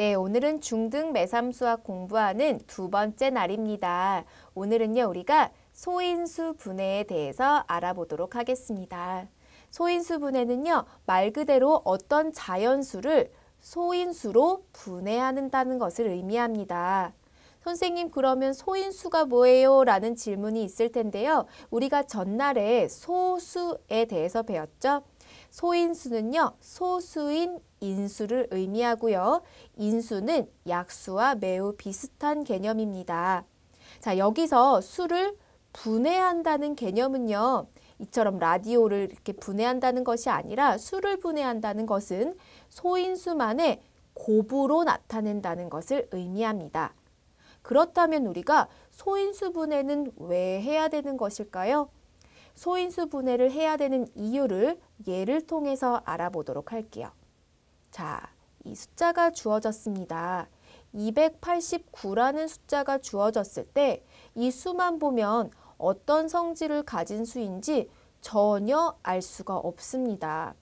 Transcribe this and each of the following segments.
네, 오늘은 중등 매삼수학 공부하는 두 번째 날입니다. 오늘은요, 우리가 소인수 분해에 대해서 알아보도록 하겠습니다. 소인수 분해는요, 말 그대로 어떤 자연수를 소인수로 분해하다는 것을 의미합니다. 선생님 그러면 소인수가 뭐예요? 라는 질문이 있을 텐데요. 우리가 전날에 소수에 대해서 배웠죠. 소인수는요. 소수인 인수를 의미하고요. 인수는 약수와 매우 비슷한 개념입니다. 자, 여기서 수를 분해한다는 개념은요. 이처럼 라디오를 이렇게 분해한다는 것이 아니라 수를 분해한다는 것은 소인수만의 곱으로 나타낸다는 것을 의미합니다. 그렇다면 우리가 소인수 분해는 왜 해야 되는 것일까요? 소인수 분해를 해야 되는 이유를 예를 통해서 알아보도록 할게요. 자, 이 숫자가 주어졌습니다. 289라는 숫자가 주어졌을 때 이 수만 보면 어떤 성질을 가진 수인지 전혀 알 수가 없습니다.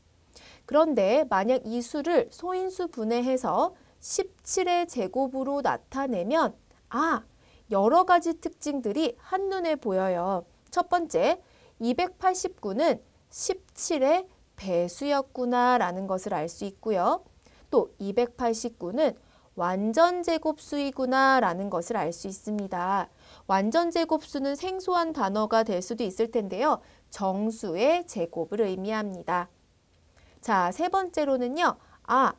그런데 만약 이 수를 소인수 분해해서 17의 제곱으로 나타내면 아, 여러 가지 특징들이 한눈에 보여요. 첫 번째, 289는 17의 배수였구나라는 것을 알 수 있고요. 또 289는 완전 제곱수이구나라는 것을 알 수 있습니다. 완전 제곱수는 생소한 단어가 될 수도 있을 텐데요. 정수의 제곱을 의미합니다. 자, 세 번째로는요. 아,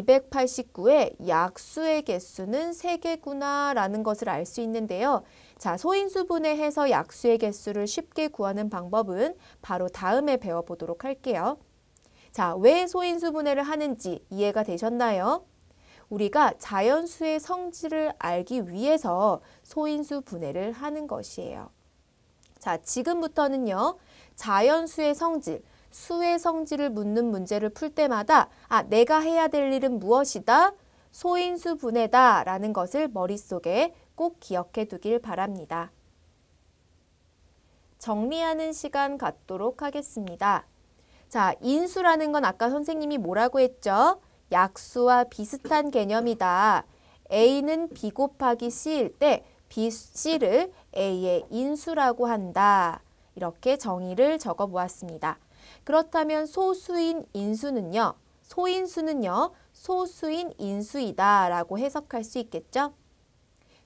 289의 약수의 개수는 3개구나 라는 것을 알 수 있는데요. 자, 소인수 분해해서 약수의 개수를 쉽게 구하는 방법은 바로 다음에 배워보도록 할게요. 자, 왜 소인수 분해를 하는지 이해가 되셨나요? 우리가 자연수의 성질을 알기 위해서 소인수 분해를 하는 것이에요. 자, 지금부터는요. 자연수의 성질, 수의 성질을 묻는 문제를 풀 때마다 아 내가 해야 될 일은 무엇이다? 소인수 분해다 라는 것을 머릿속에 꼭 기억해 두길 바랍니다. 정리하는 시간 갖도록 하겠습니다. 자, 인수라는 건 아까 선생님이 뭐라고 했죠? 약수와 비슷한 개념이다. A는 B 곱하기 C일 때 B, C를 A의 인수라고 한다. 이렇게 정의를 적어보았습니다. 그렇다면 소수인 인수는요. 소인수는요. 소수인 인수이다 라고 해석할 수 있겠죠.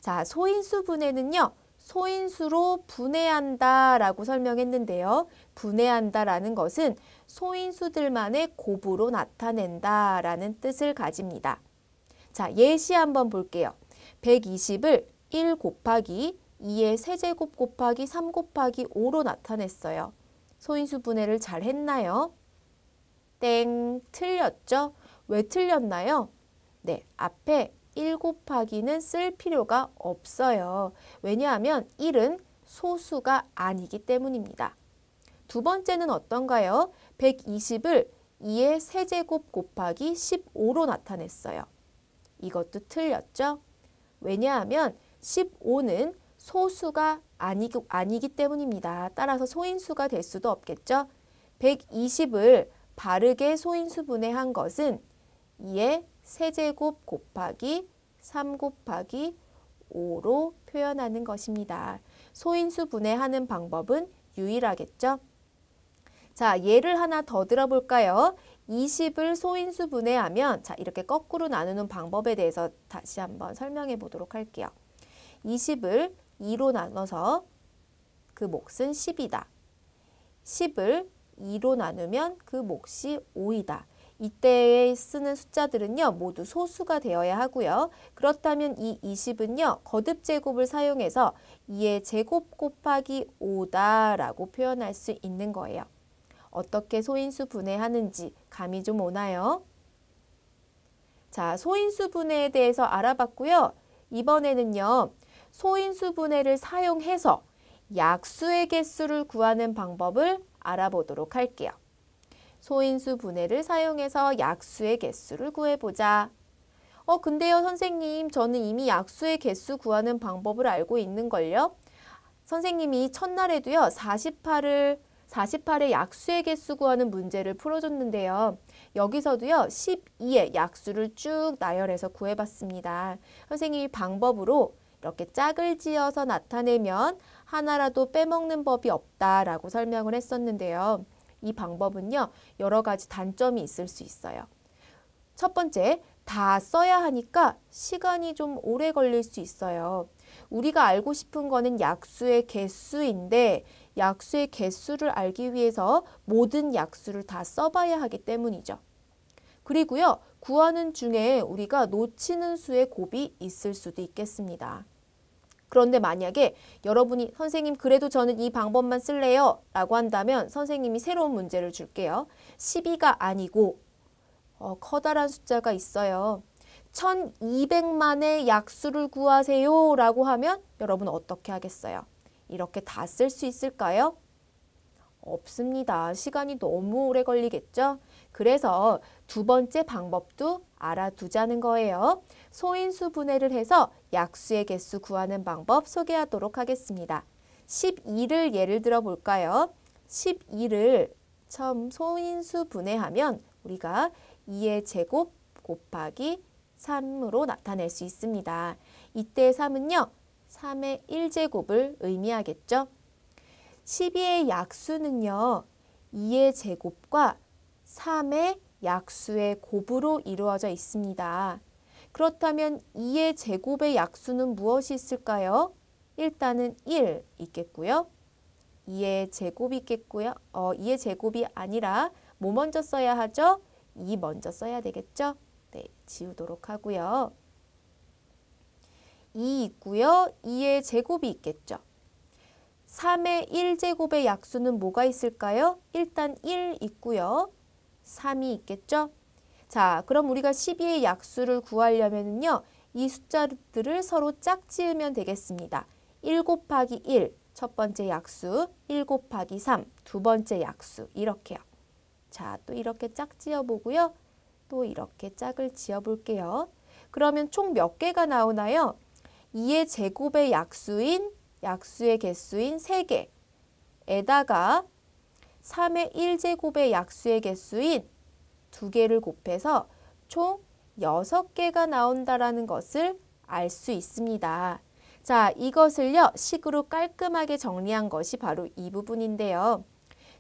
자, 소인수 분해는요. 소인수로 분해한다 라고 설명했는데요. 분해한다 라는 것은 소인수들만의 곱으로 나타낸다 라는 뜻을 가집니다. 자, 예시 한번 볼게요. 120을 1 곱하기 2의 세제곱 곱하기 3 곱하기 5로 나타냈어요. 소인수 분해를 잘 했나요? 땡, 틀렸죠? 왜 틀렸나요? 네, 앞에 1 곱하기는 쓸 필요가 없어요. 왜냐하면 1은 소수가 아니기 때문입니다. 두 번째는 어떤가요? 120을 2의 세제곱 곱하기 15로 나타냈어요. 이것도 틀렸죠? 왜냐하면 15는 소수가 아니기, 아니기 때문입니다. 따라서 소인수가 될 수도 없겠죠. 120을 바르게 소인수 분해한 것은 2의 세제곱 곱하기 3 곱하기 5로 표현하는 것입니다. 소인수 분해하는 방법은 유일하겠죠. 자, 예를 하나 더 들어볼까요? 20을 소인수 분해하면 자 이렇게 거꾸로 나누는 방법에 대해서 다시 한번 설명해 보도록 할게요. 20을 2로 나눠서 그 몫은 10이다. 10을 2로 나누면 그 몫이 5이다. 이때 쓰는 숫자들은요 모두 소수가 되어야 하고요. 그렇다면 이 20은요 거듭 제곱을 사용해서 2의 제곱 곱하기 5다라고 표현할 수 있는 거예요. 어떻게 소인수 분해하는지 감이 좀 오나요? 자, 소인수 분해에 대해서 알아봤고요. 이번에는요. 소인수 분해를 사용해서 약수의 개수를 구하는 방법을 알아보도록 할게요. 소인수 분해를 사용해서 약수의 개수를 구해보자. 어, 근데요, 선생님, 저는 이미 약수의 개수 구하는 방법을 알고 있는걸요. 선생님이 첫날에도요, 48을, 48의 약수의 개수 구하는 문제를 풀어줬는데요. 여기서도요, 12의 약수를 쭉 나열해서 구해봤습니다. 선생님이 방법으로 이렇게 짝을 지어서 나타내면 하나라도 빼먹는 법이 없다라고 설명을 했었는데요. 이 방법은요. 여러 가지 단점이 있을 수 있어요. 첫 번째, 다 써야 하니까 시간이 좀 오래 걸릴 수 있어요. 우리가 알고 싶은 거는 약수의 개수인데 약수의 개수를 알기 위해서 모든 약수를 다 써봐야 하기 때문이죠. 그리고요. 구하는 중에 우리가 놓치는 수의 곱이 있을 수도 있겠습니다. 그런데 만약에 여러분이 선생님 그래도 저는 이 방법만 쓸래요 라고 한다면 선생님이 새로운 문제를 줄게요. 12가 아니고 어, 커다란 숫자가 있어요. 1200만의 약수를 구하세요 라고 하면 여러분 어떻게 하겠어요? 이렇게 다 쓸 수 있을까요? 없습니다. 시간이 너무 오래 걸리겠죠? 그래서 두 번째 방법도 알아두자는 거예요. 소인수 분해를 해서 약수의 개수 구하는 방법 소개하도록 하겠습니다. 12를 예를 들어 볼까요? 12를 처음 소인수 분해하면 우리가 2의 제곱 곱하기 3으로 나타낼 수 있습니다. 이때 3은요. 3의 1제곱을 의미하겠죠. 12의 약수는요. 2의 제곱과 3의 약수의 곱으로 이루어져 있습니다. 그렇다면 2의 제곱의 약수는 무엇이 있을까요? 일단은 1 있겠고요. 2의 제곱이 있겠고요. 어, 2의 제곱이 아니라 뭐 먼저 써야 하죠? 2 먼저 써야 되겠죠? 네, 지우도록 하고요. 2 있고요. 2의 제곱이 있겠죠. 3의 1제곱의 약수는 뭐가 있을까요? 일단 1 있고요. 3이 있겠죠? 자, 그럼 우리가 12의 약수를 구하려면요. 이 숫자들을 서로 짝지으면 되겠습니다. 1 곱하기 1, 첫 번째 약수, 1 곱하기 3, 두 번째 약수 이렇게요. 자, 또 이렇게 짝지어 보고요. 또 이렇게 짝을 지어 볼게요. 그러면 총 몇 개가 나오나요? 2의 제곱의 약수인 약수의 개수인 3개에다가 3의 1제곱의 약수의 개수인 2개를 곱해서 총 6개가 나온다라는 것을 알 수 있습니다. 자, 이것을요. 식으로 깔끔하게 정리한 것이 바로 이 부분인데요.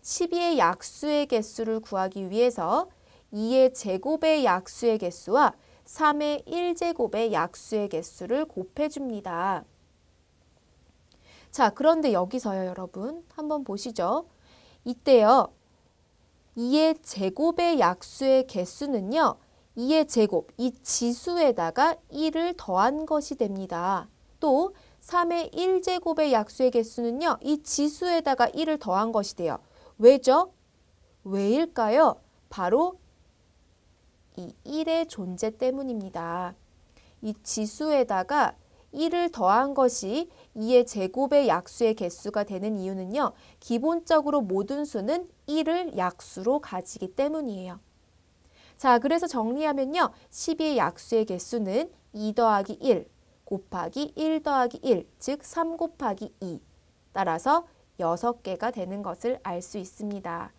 12의 약수의 개수를 구하기 위해서 2의 제곱의 약수의 개수와 3의 1제곱의 약수의 개수를 곱해줍니다. 자, 그런데 여기서요, 여러분. 한번 보시죠. 이때요. 2의 제곱의 약수의 개수는요. 2의 제곱, 이 지수에다가 1을 더한 것이 됩니다. 또 3의 1제곱의 약수의 개수는요. 이 지수에다가 1을 더한 것이 돼요. 왜죠? 왜일까요? 바로 이 1의 존재 때문입니다. 이 지수에다가 1을 더한 것이 2의 제곱의 약수의 개수가 되는 이유는요. 기본적으로 모든 수는 1을 약수로 가지기 때문이에요. 자, 그래서 정리하면요. 12의 약수의 개수는 2 더하기 1 곱하기 1 더하기 1, 즉 3 곱하기 2. 따라서 6개가 되는 것을 알 수 있습니다.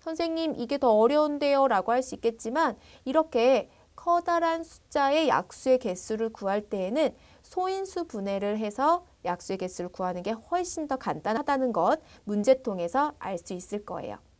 선생님, 이게 더 어려운데요 라고 할 수 있겠지만 이렇게 커다란 숫자의 약수의 개수를 구할 때에는 소인수 분해를 해서 약수의 개수를 구하는 게 훨씬 더 간단하다는 것 문제통에서 알 수 있을 거예요.